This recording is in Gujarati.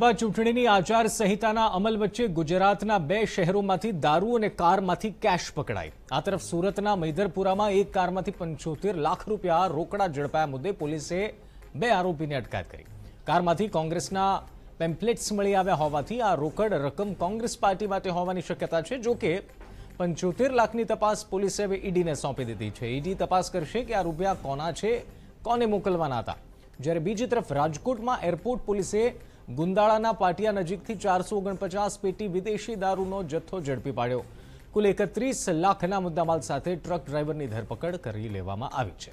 લોકસભા ચૂંટણીની આચારસંહિતાના અમલ વચ્ચે ગુજરાતના બે શહેરોમાંથી દારૂ અને કારમાંથી કેશ પકડાઈ આ તરફ સુરતના મૈદરપુરામાં એક કારમાંથી પંચોતેર લાખ રૂપિયા રોકડા ઝડપાયા મુદ્દે પોલીસે બે આરોપીને અટકાયત કરી કારમાંથી કોંગ્રેસના પેમ્પલેટ્સ મળી આવ્યા હોવાથી આ રોકડ રકમ કોંગ્રેસ પાર્ટી માટે હોવાની શક્યતા છે જોકે પંચોતેર લાખની તપાસ પોલીસે હવે ઈડીને સોંપી દીધી છે ઈડી તપાસ કરશે કે આ રૂપિયા કોના છે કોને મોકલવાના હતા જ્યારે બીજી તરફ રાજકોટમાં એરપોર્ટ પોલીસે ગુંદાળાના પાટિયા નજીકથી ચારસો ઓગણપચાસ પેટી વિદેશી દારૂનો જથ્થો ઝડપી પાડ્યો કુલ એકત્રીસ લાખના મુદ્દામાલ સાથે ટ્રક ડ્રાઈવરની ધરપકડ કરી લેવામાં આવી છે